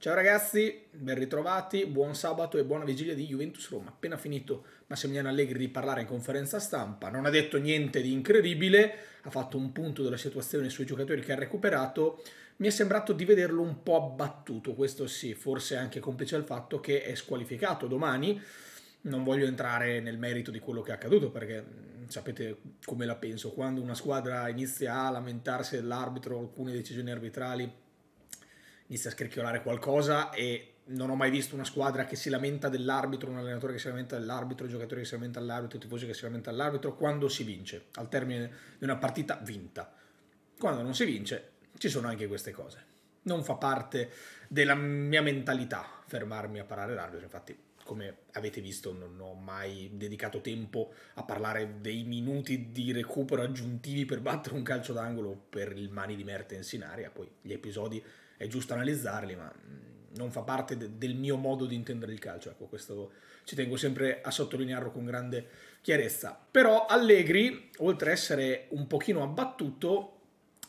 Ciao ragazzi, ben ritrovati, buon sabato e buona vigilia di Juventus Roma. Appena finito Massimiliano Allegri di parlare in conferenza stampa, non ha detto niente di incredibile, ha fatto un punto della situazione sui giocatori che ha recuperato. Mi è sembrato di vederlo un po' abbattuto, questo sì, forse anche complice al fatto che è squalificato domani. Non voglio entrare nel merito di quello che è accaduto perché mm, sapete come la penso, quando una squadra inizia a lamentarsi dell'arbitro, alcune decisioni arbitrali inizia a scricchiolare qualcosa e non ho mai visto una squadra che si lamenta dell'arbitro, un allenatore che si lamenta dell'arbitro, un giocatore che si lamenta dell'arbitro, un tifoso che si lamenta dell'arbitro, quando si vince, al termine di una partita vinta. Quando non si vince ci sono anche queste cose. Non fa parte della mia mentalità fermarmi a parare l'arbitro, infatti come avete visto non ho mai dedicato tempo a parlare dei minuti di recupero aggiuntivi per battere un calcio d'angolo per il mani di Mertens in aria, poi gli episodi è giusto analizzarli, ma mm, non fa parte de del mio modo di intendere il calcio, ecco questo ci tengo sempre a sottolinearlo con grande chiarezza. Però Allegri, oltre a essere un pochino abbattuto,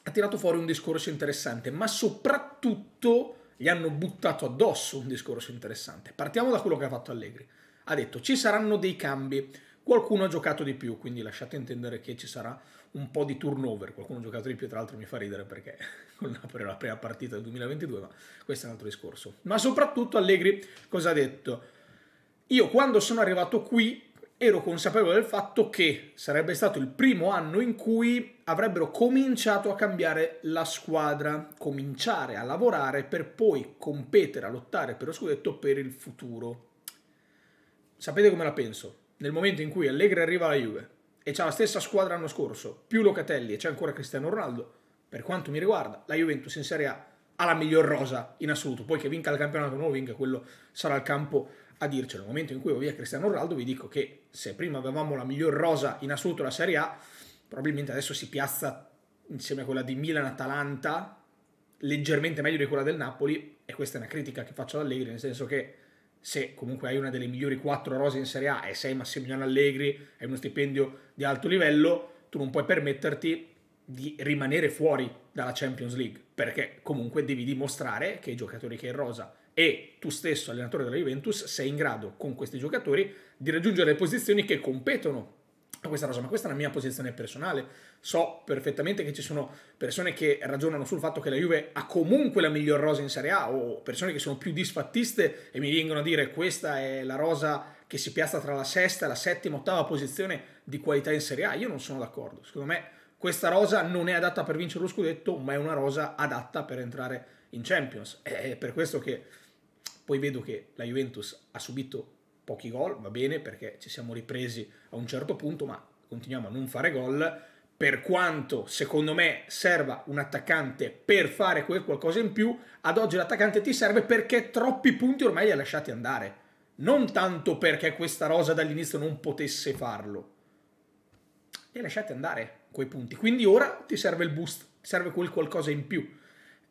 ha tirato fuori un discorso interessante, ma soprattutto gli hanno buttato addosso un discorso interessante. Partiamo da quello che ha fatto Allegri. Ha detto ci saranno dei cambi, qualcuno ha giocato di più, quindi lasciate intendere che ci sarà un po' di turnover, qualcuno ha giocato di più, tra l'altro mi fa ridere perché con Napoli la prima partita del 2022, ma questo è un altro discorso. Ma soprattutto Allegri cosa ha detto? Io quando sono arrivato qui ero consapevole del fatto che sarebbe stato il primo anno in cui avrebbero cominciato a cambiare la squadra, cominciare a lavorare per poi competere, a lottare per lo scudetto per il futuro. Sapete come la penso? Nel momento in cui Allegri arriva alla Juve e c'è la stessa squadra l'anno scorso, più Locatelli e c'è ancora Cristiano Ronaldo, per quanto mi riguarda, la Juventus in Serie A ha la miglior rosa in assoluto. Poi che vinca il campionato o non vinca, quello sarà il campo a dircelo. Nel momento in cui va via Cristiano Ronaldo vi dico che se prima avevamo la miglior rosa in assoluto della Serie A, probabilmente adesso si piazza insieme a quella di Milan-Atalanta, leggermente meglio di quella del Napoli, e questa è una critica che faccio ad Allegri, nel senso che se comunque hai una delle migliori quattro rose in Serie A e sei Massimiliano Allegri, hai uno stipendio di alto livello, tu non puoi permetterti di rimanere fuori dalla Champions League, perché comunque devi dimostrare che i giocatori che hai in rosa e tu stesso, allenatore della Juventus, sei in grado con questi giocatori di raggiungere le posizioni che competono a questa rosa. ma questa è la mia posizione personale. So perfettamente che ci sono persone che ragionano sul fatto che la Juve ha comunque la miglior rosa in Serie A o persone che sono più disfattiste e mi vengono a dire questa è la rosa che si piazza tra la sesta la settima, ottava posizione di qualità in Serie A. Io non sono d'accordo. Secondo me questa rosa non è adatta per vincere lo scudetto, ma è una rosa adatta per entrare in Champions. È per questo che poi vedo che la Juventus ha subito pochi gol, va bene perché ci siamo ripresi a un certo punto, ma continuiamo a non fare gol. Per quanto secondo me serva un attaccante per fare quel qualcosa in più, ad oggi l'attaccante ti serve perché troppi punti ormai li ha lasciati andare. Non tanto perché questa rosa dall'inizio non potesse farlo. Li hai lasciati andare quei punti. Quindi ora ti serve il boost, serve quel qualcosa in più.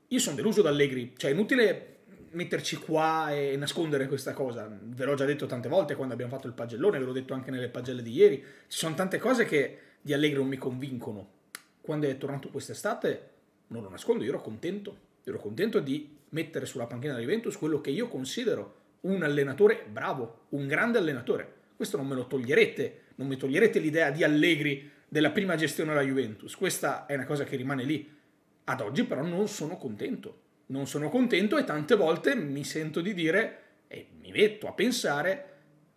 Io sono deluso da Allegri, cioè è inutile metterci qua e nascondere questa cosa. Ve l'ho già detto tante volte quando abbiamo fatto il pagellone, ve l'ho detto anche nelle pagelle di ieri. Ci sono tante cose che di Allegri non mi convincono. Quando è tornato quest'estate, non lo nascondo, io ero contento. ero contento di mettere sulla panchina della Juventus quello che io considero un allenatore bravo, un grande allenatore. Questo non me lo toglierete, non mi toglierete l'idea di Allegri della prima gestione della Juventus. Questa è una cosa che rimane lì. Ad oggi però non sono contento non sono contento e tante volte mi sento di dire e mi metto a pensare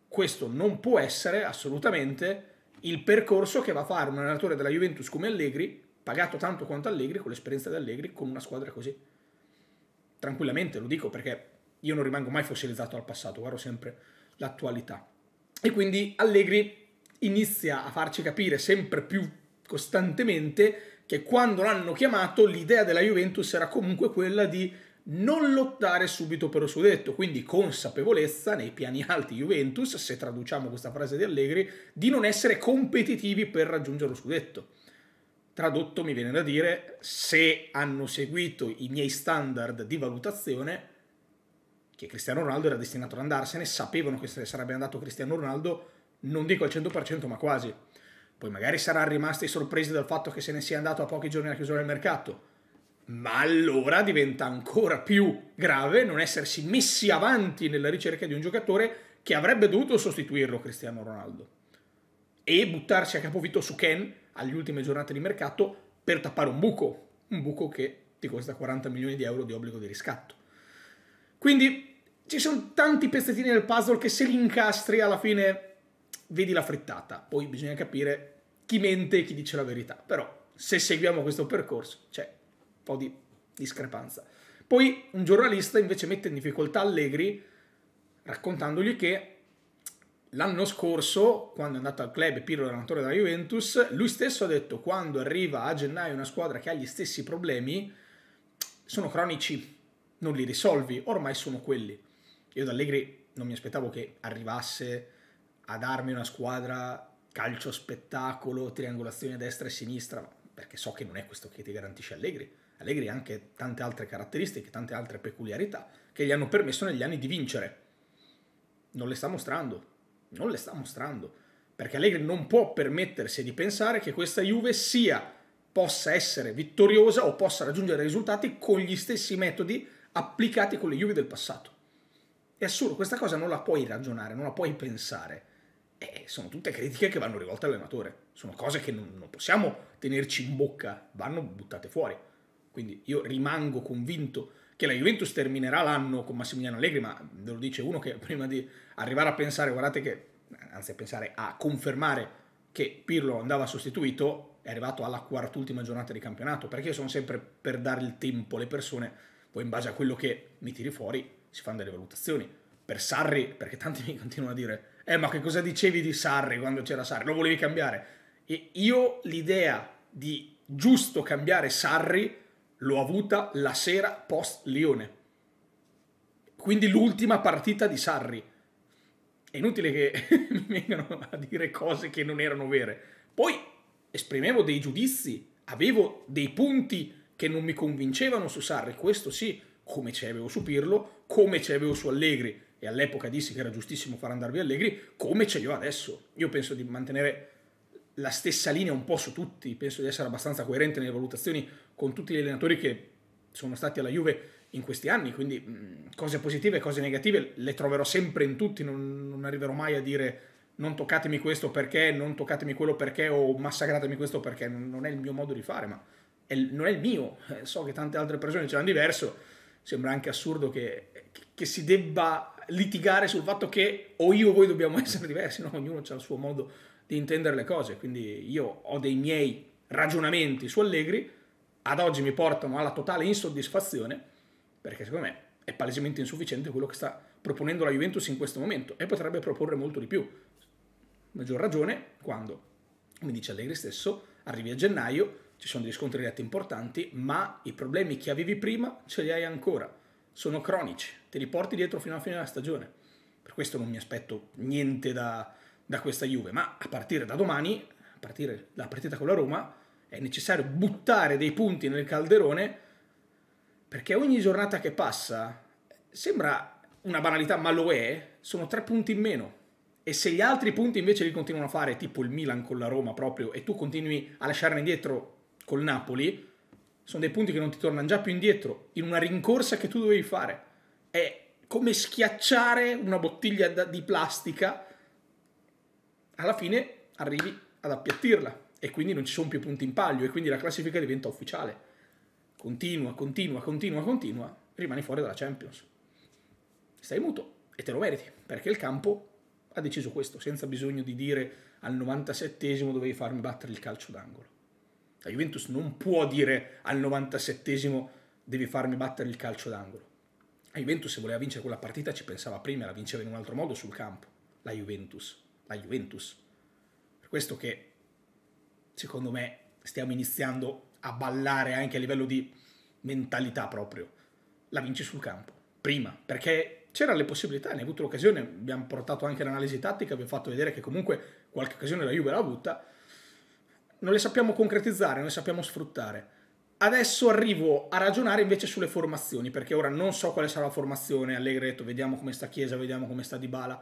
questo non può essere assolutamente il percorso che va a fare un allenatore della Juventus come Allegri, pagato tanto quanto Allegri, con l'esperienza di Allegri, con una squadra così. Tranquillamente lo dico perché io non rimango mai fossilizzato al passato, guardo sempre l'attualità. E quindi Allegri inizia a farci capire sempre più costantemente che quando l'hanno chiamato l'idea della Juventus era comunque quella di non lottare subito per lo scudetto, quindi consapevolezza nei piani alti Juventus, se traduciamo questa frase di Allegri, di non essere competitivi per raggiungere lo scudetto. Tradotto mi viene da dire, se hanno seguito i miei standard di valutazione, che Cristiano Ronaldo era destinato ad andarsene, sapevano che se ne sarebbe andato Cristiano Ronaldo, non dico al 100% ma quasi. Poi magari saranno rimasti sorpresi dal fatto che se ne sia andato a pochi giorni alla chiusura del mercato. Ma allora diventa ancora più grave non essersi messi avanti nella ricerca di un giocatore che avrebbe dovuto sostituirlo Cristiano Ronaldo. E buttarsi a capovitto su Ken agli ultime giornate di mercato per tappare un buco. Un buco che ti costa 40 milioni di euro di obbligo di riscatto. Quindi ci sono tanti pezzettini del puzzle che se li incastri alla fine vedi la frittata, poi bisogna capire chi mente e chi dice la verità, però se seguiamo questo percorso c'è un po' di discrepanza. Poi un giornalista invece mette in difficoltà Allegri raccontandogli che l'anno scorso, quando è andato al club Pirlo era allenatore della Juventus, lui stesso ha detto quando arriva a gennaio una squadra che ha gli stessi problemi, sono cronici, non li risolvi, ormai sono quelli. Io da Allegri non mi aspettavo che arrivasse a darmi una squadra calcio spettacolo, triangolazione destra e sinistra, perché so che non è questo che ti garantisce Allegri. Allegri ha anche tante altre caratteristiche, tante altre peculiarità che gli hanno permesso negli anni di vincere. Non le sta mostrando, non le sta mostrando, perché Allegri non può permettersi di pensare che questa Juve sia possa essere vittoriosa o possa raggiungere risultati con gli stessi metodi applicati con le Juve del passato. È assurdo, questa cosa non la puoi ragionare, non la puoi pensare eh, sono tutte critiche che vanno rivolte all'allenatore, sono cose che non, non possiamo tenerci in bocca, vanno buttate fuori. Quindi io rimango convinto che la Juventus terminerà l'anno con Massimiliano Allegri, ma ve lo dice uno che prima di arrivare a pensare, guardate che, anzi a pensare, a confermare che Pirlo andava sostituito, è arrivato alla quart'ultima giornata di campionato, perché io sono sempre per dare il tempo alle persone, poi in base a quello che mi tiri fuori si fanno delle valutazioni. Per Sarri, perché tanti mi continuano a dire eh, ma che cosa dicevi di Sarri quando c'era Sarri? Lo volevi cambiare. E io l'idea di giusto cambiare Sarri l'ho avuta la sera post Lione. Quindi l'ultima partita di Sarri. È inutile che mi vengano a dire cose che non erano vere. Poi esprimevo dei giudizi, avevo dei punti che non mi convincevano su Sarri, questo sì, come ci avevo su Pirlo, come ci avevo su Allegri e all'epoca dissi che era giustissimo far andare via Allegri, come ce li ho adesso. Io penso di mantenere la stessa linea un po' su tutti, penso di essere abbastanza coerente nelle valutazioni con tutti gli allenatori che sono stati alla Juve in questi anni, quindi mm, cose positive e cose negative le troverò sempre in tutti, non, non arriverò mai a dire non toccatemi questo perché, non toccatemi quello perché o massacratemi questo perché, non è il mio modo di fare, ma è, non è il mio, eh, so che tante altre persone ce l'hanno diverso, sembra anche assurdo che, che si debba litigare sul fatto che o io o voi dobbiamo essere diversi, no? ognuno ha il suo modo di intendere le cose, quindi io ho dei miei ragionamenti su Allegri, ad oggi mi portano alla totale insoddisfazione, perché secondo me è palesemente insufficiente quello che sta proponendo la Juventus in questo momento e potrebbe proporre molto di più. Maggior ragione quando, mi dice Allegri stesso, arrivi a gennaio ci sono degli scontri diretti importanti, ma i problemi che avevi prima ce li hai ancora, sono cronici, te li porti dietro fino alla fine della stagione. Per questo non mi aspetto niente da, da questa Juve, ma a partire da domani, a partire dalla partita con la Roma, è necessario buttare dei punti nel calderone perché ogni giornata che passa sembra una banalità, ma lo è, sono tre punti in meno. E se gli altri punti invece li continuano a fare, tipo il Milan con la Roma proprio, e tu continui a lasciarne indietro col Napoli sono dei punti che non ti tornano già più indietro in una rincorsa che tu dovevi fare. È come schiacciare una bottiglia di plastica, alla fine arrivi ad appiattirla e quindi non ci sono più punti in palio e quindi la classifica diventa ufficiale. Continua, continua, continua, continua, rimani fuori dalla Champions. Stai muto e te lo meriti perché il campo ha deciso questo senza bisogno di dire al 97 esimo dovevi farmi battere il calcio d'angolo. La Juventus non può dire al 97 devi farmi battere il calcio d'angolo. La Juventus se voleva vincere quella partita ci pensava prima, la vinceva in un altro modo sul campo. La Juventus. La Juventus. Per questo che, secondo me, stiamo iniziando a ballare anche a livello di mentalità proprio. La vinci sul campo. Prima, perché c'erano le possibilità, ne hai avuto l'occasione, abbiamo portato anche l'analisi tattica, vi ho fatto vedere che comunque qualche occasione la Juve l'ha avuta, non le sappiamo concretizzare, non le sappiamo sfruttare. Adesso arrivo a ragionare invece sulle formazioni, perché ora non so quale sarà la formazione, Allegretto, vediamo come sta Chiesa, vediamo come sta Dybala,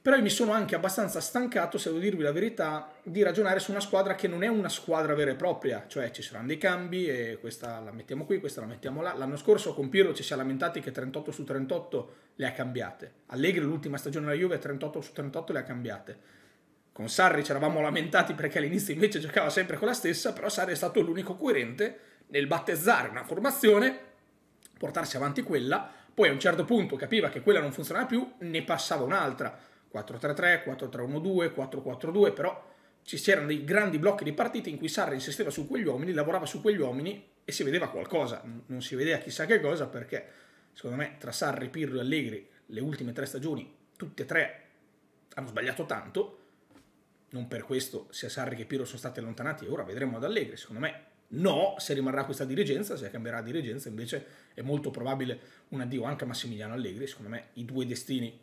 però mi sono anche abbastanza stancato, se devo dirvi la verità, di ragionare su una squadra che non è una squadra vera e propria, cioè ci saranno dei cambi e questa la mettiamo qui, questa la mettiamo là. L'anno scorso con Pirlo ci si è lamentati che 38 su 38 le ha cambiate, Allegri l'ultima stagione della Juve 38 su 38 le ha cambiate con Sarri ci eravamo lamentati perché all'inizio invece giocava sempre con la stessa, però Sarri è stato l'unico coerente nel battezzare una formazione, portarsi avanti quella, poi a un certo punto capiva che quella non funzionava più, ne passava un'altra. 4-3-3, 4-3-1-2, 4-4-2, però ci c'erano dei grandi blocchi di partite in cui Sarri insisteva su quegli uomini, lavorava su quegli uomini e si vedeva qualcosa, non si vedeva chissà che cosa perché secondo me tra Sarri, Pirlo e Allegri le ultime tre stagioni, tutte e tre hanno sbagliato tanto, non per questo sia Sarri che Piero sono stati allontanati e ora vedremo ad Allegri, secondo me no, se rimarrà questa dirigenza, se cambierà dirigenza invece è molto probabile un addio anche a Massimiliano Allegri, secondo me i due destini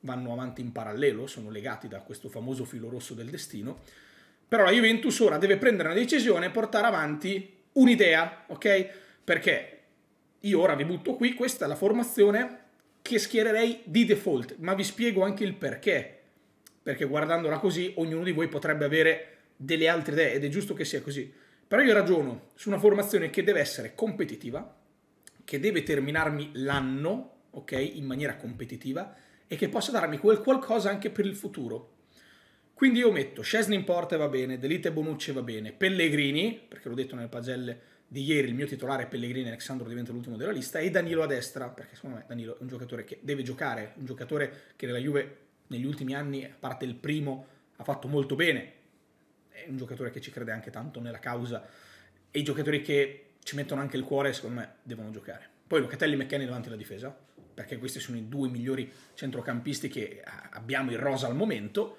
vanno avanti in parallelo, sono legati da questo famoso filo rosso del destino, però la Juventus ora deve prendere una decisione e portare avanti un'idea, ok? Perché io ora vi butto qui, questa è la formazione che schiererei di default, ma vi spiego anche il perché perché guardandola così ognuno di voi potrebbe avere delle altre idee ed è giusto che sia così. Però io ragiono su una formazione che deve essere competitiva, che deve terminarmi l'anno, ok, in maniera competitiva e che possa darmi quel qualcosa anche per il futuro. Quindi io metto Scesni in porta va bene, Delite Bonucci va bene, Pellegrini, perché l'ho detto nelle pagelle di ieri, il mio titolare Pellegrini, Alessandro diventa l'ultimo della lista, e Danilo a destra, perché secondo me Danilo è un giocatore che deve giocare, un giocatore che nella Juve negli ultimi anni, a parte il primo, ha fatto molto bene. È un giocatore che ci crede anche tanto nella causa e i giocatori che ci mettono anche il cuore, secondo me, devono giocare. Poi Locatelli e McKenny davanti alla difesa, perché questi sono i due migliori centrocampisti che ah, abbiamo in rosa al momento.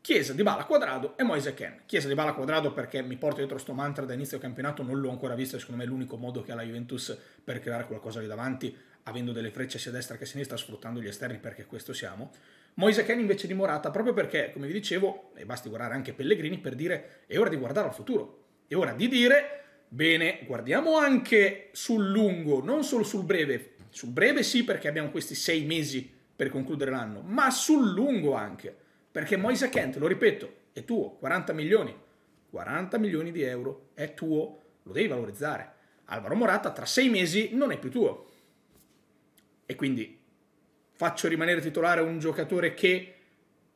Chiesa di Bala Quadrado e Moise Ken. Chiesa di Bala Quadrado perché mi porto dietro sto mantra da inizio campionato, non l'ho ancora visto, secondo me è l'unico modo che ha la Juventus per creare qualcosa lì davanti avendo delle frecce sia a destra che a sinistra, sfruttando gli esterni perché questo siamo. Moise Ken invece di Morata, proprio perché, come vi dicevo, e basti guardare anche Pellegrini per dire è ora di guardare al futuro, è ora di dire, bene, guardiamo anche sul lungo, non solo sul breve, sul breve sì perché abbiamo questi sei mesi per concludere l'anno, ma sul lungo anche, perché Moise Kent, lo ripeto, è tuo, 40 milioni, 40 milioni di euro, è tuo, lo devi valorizzare. Alvaro Morata tra sei mesi non è più tuo, e quindi faccio rimanere titolare un giocatore che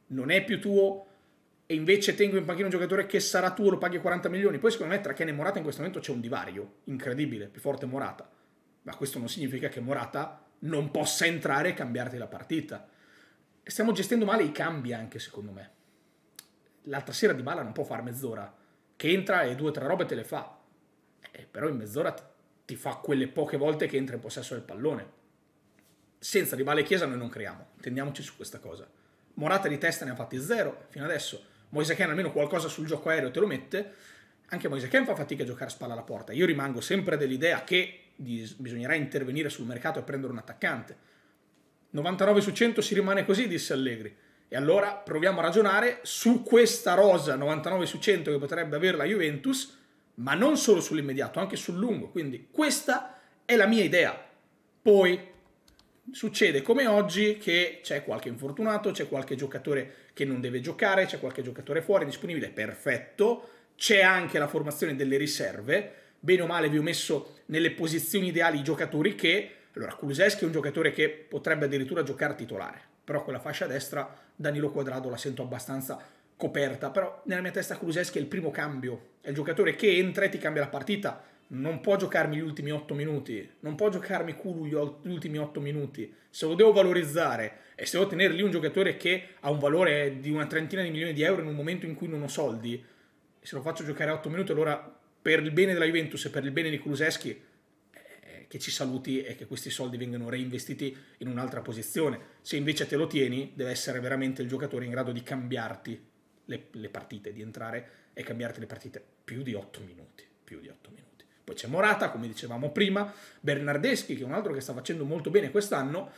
non è più tuo e invece tengo in panchina un giocatore che sarà tuo, lo paghi 40 milioni. Poi secondo me tra Ken e Morata in questo momento c'è un divario incredibile, più forte Morata. Ma questo non significa che Morata non possa entrare e cambiarti la partita. Stiamo gestendo male i cambi anche secondo me. L'altra sera di Bala non può fare mezz'ora, che entra e due o tre robe te le fa. Eh, però in mezz'ora ti fa quelle poche volte che entra in possesso del pallone senza rivale Chiesa noi non creiamo, tendiamoci su questa cosa. Morata di testa ne ha fatti zero fino adesso, Moise Ken almeno qualcosa sul gioco aereo te lo mette, anche Moise Ken fa fatica a giocare a spalla alla porta. Io rimango sempre dell'idea che bisognerà intervenire sul mercato e prendere un attaccante. 99 su 100 si rimane così, disse Allegri. E allora proviamo a ragionare su questa rosa 99 su 100 che potrebbe avere la Juventus, ma non solo sull'immediato, anche sul lungo. Quindi questa è la mia idea. Poi succede come oggi che c'è qualche infortunato, c'è qualche giocatore che non deve giocare, c'è qualche giocatore fuori disponibile, perfetto, c'è anche la formazione delle riserve, bene o male vi ho messo nelle posizioni ideali i giocatori che, allora Kuluseschi è un giocatore che potrebbe addirittura giocare titolare, però quella fascia destra Danilo Quadrado la sento abbastanza coperta, però nella mia testa Kuluseschi è il primo cambio, è il giocatore che entra e ti cambia la partita, non può giocarmi gli ultimi 8 minuti, non può giocarmi culo gli ultimi 8 minuti, se lo devo valorizzare e se devo tenere lì un giocatore che ha un valore di una trentina di milioni di euro in un momento in cui non ho soldi, se lo faccio giocare 8 minuti allora per il bene della Juventus e per il bene di Kuluseschi eh, che ci saluti e che questi soldi vengano reinvestiti in un'altra posizione. Se invece te lo tieni, deve essere veramente il giocatore in grado di cambiarti le, le partite, di entrare e cambiarti le partite più di 8 minuti, più di 8 minuti. Poi c'è Morata, come dicevamo prima, Bernardeschi, che è un altro che sta facendo molto bene quest'anno,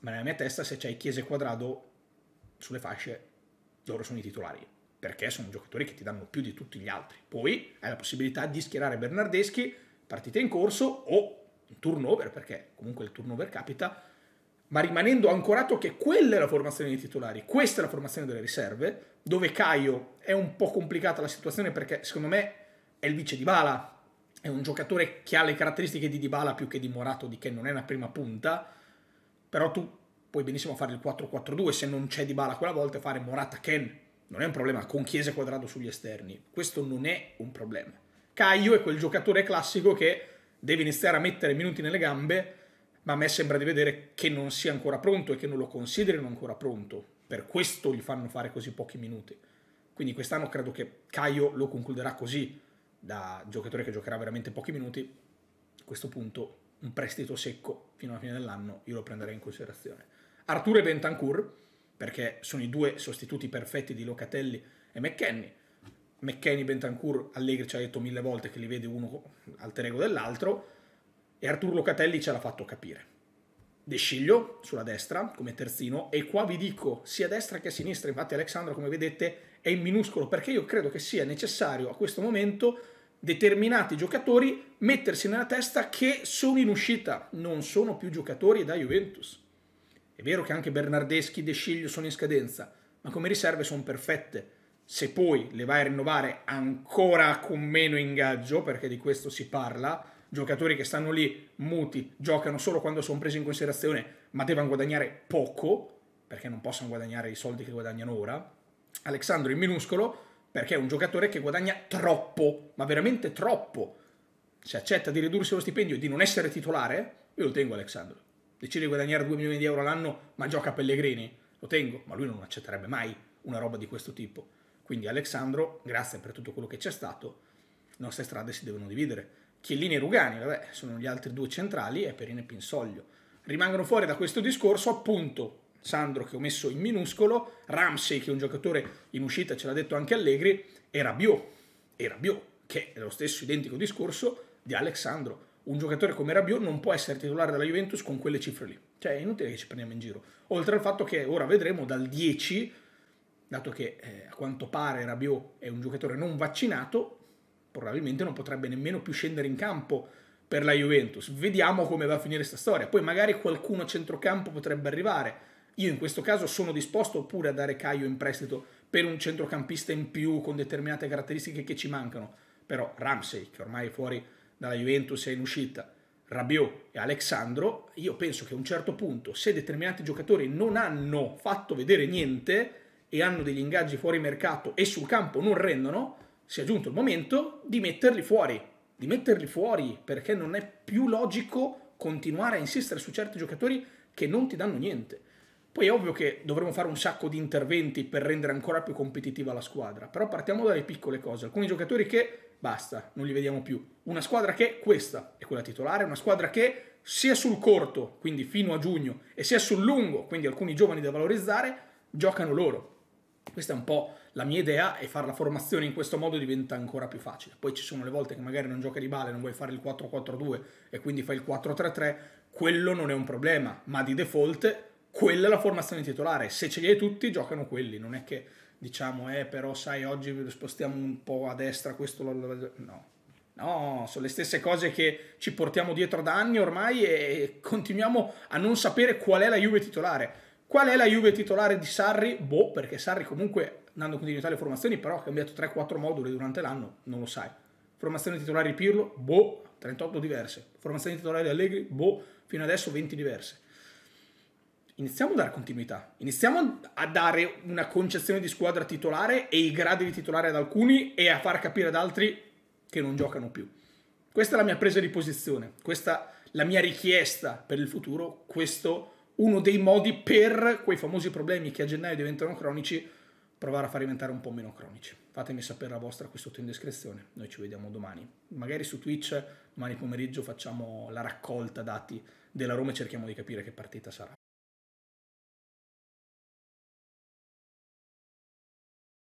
ma nella mia testa se c'è Chiese Quadrado sulle fasce, loro sono i titolari, perché sono giocatori che ti danno più di tutti gli altri. Poi hai la possibilità di schierare Bernardeschi, partita in corso o un turnover, perché comunque il turnover capita, ma rimanendo ancorato che quella è la formazione dei titolari, questa è la formazione delle riserve, dove Caio è un po' complicata la situazione perché secondo me è il vice di Bala, è un giocatore che ha le caratteristiche di Dybala più che di Morato, di che non è una prima punta, però tu puoi benissimo fare il 4-4-2 se non c'è Dybala quella volta fare Morata Ken, non è un problema, con Chiesa quadrato sugli esterni, questo non è un problema. Caio è quel giocatore classico che deve iniziare a mettere minuti nelle gambe, ma a me sembra di vedere che non sia ancora pronto e che non lo considerino ancora pronto, per questo gli fanno fare così pochi minuti. Quindi quest'anno credo che Caio lo concluderà così, da giocatore che giocherà veramente pochi minuti, a questo punto un prestito secco fino alla fine dell'anno io lo prenderei in considerazione. Artur e Bentancur, perché sono i due sostituti perfetti di Locatelli e McKenny. McKenny, e Bentancur, Allegri ci ha detto mille volte che li vede uno alter ego dell'altro e Artur Locatelli ce l'ha fatto capire. De Sciglio sulla destra come terzino e qua vi dico sia destra che sinistra, infatti Alexandro come vedete è in minuscolo perché io credo che sia necessario a questo momento determinati giocatori mettersi nella testa che sono in uscita, non sono più giocatori da Juventus. È vero che anche Bernardeschi, De Sciglio sono in scadenza, ma come riserve sono perfette. Se poi le vai a rinnovare ancora con meno ingaggio, perché di questo si parla, giocatori che stanno lì muti, giocano solo quando sono presi in considerazione, ma devono guadagnare poco, perché non possono guadagnare i soldi che guadagnano ora, Alexandro in minuscolo perché è un giocatore che guadagna troppo, ma veramente troppo. Se accetta di ridursi lo stipendio e di non essere titolare, io lo tengo Alexandro. Decide di guadagnare 2 milioni di euro l'anno, ma gioca a Pellegrini, lo tengo, ma lui non accetterebbe mai una roba di questo tipo. Quindi Alexandro, grazie per tutto quello che c'è stato, le nostre strade si devono dividere. Chiellini e Rugani, vabbè, sono gli altri due centrali e Perine e Pinsoglio. Rimangono fuori da questo discorso appunto Sandro che ho messo in minuscolo, Ramsey che è un giocatore in uscita, ce l'ha detto anche Allegri, e Rabiot, e Rabiot che è lo stesso identico discorso di Alexandro. Un giocatore come Rabiot non può essere titolare della Juventus con quelle cifre lì. Cioè è inutile che ci prendiamo in giro. Oltre al fatto che ora vedremo dal 10, dato che eh, a quanto pare Rabiot è un giocatore non vaccinato, probabilmente non potrebbe nemmeno più scendere in campo per la Juventus. Vediamo come va a finire questa storia. Poi magari qualcuno a centrocampo potrebbe arrivare. Io in questo caso sono disposto oppure a dare Caio in prestito per un centrocampista in più con determinate caratteristiche che ci mancano. Però Ramsey, che ormai è fuori dalla Juventus è in uscita, Rabiot e Alexandro, io penso che a un certo punto, se determinati giocatori non hanno fatto vedere niente e hanno degli ingaggi fuori mercato e sul campo non rendono, sia giunto il momento di metterli fuori, di metterli fuori perché non è più logico continuare a insistere su certi giocatori che non ti danno niente. Poi è ovvio che dovremo fare un sacco di interventi per rendere ancora più competitiva la squadra, però partiamo dalle piccole cose. Alcuni giocatori che basta, non li vediamo più. Una squadra che questa è quella titolare, una squadra che sia sul corto, quindi fino a giugno, e sia sul lungo, quindi alcuni giovani da valorizzare, giocano loro. Questa è un po' la mia idea e fare la formazione in questo modo diventa ancora più facile. Poi ci sono le volte che magari non gioca di bale, non vuoi fare il 4-4-2 e quindi fai il 4-3-3, quello non è un problema, ma di default quella è la formazione titolare. Se ce li hai tutti, giocano quelli. Non è che diciamo, eh, però sai, oggi lo spostiamo un po' a destra, questo lo... No. No, sono le stesse cose che ci portiamo dietro da anni ormai e continuiamo a non sapere qual è la Juve titolare. Qual è la Juve titolare di Sarri? Boh, perché Sarri comunque, dando continuità alle formazioni, però ha cambiato 3-4 moduli durante l'anno, non lo sai. Formazione titolare di Pirlo? Boh, 38 diverse. Formazione titolare di Allegri? Boh, fino adesso 20 diverse iniziamo a dare continuità, iniziamo a dare una concezione di squadra titolare e i gradi di titolare ad alcuni e a far capire ad altri che non giocano più. Questa è la mia presa di posizione, questa è la mia richiesta per il futuro, questo uno dei modi per quei famosi problemi che a gennaio diventano cronici, provare a far diventare un po' meno cronici. Fatemi sapere la vostra qui sotto in descrizione, noi ci vediamo domani. Magari su Twitch domani pomeriggio facciamo la raccolta dati della Roma e cerchiamo di capire che partita sarà.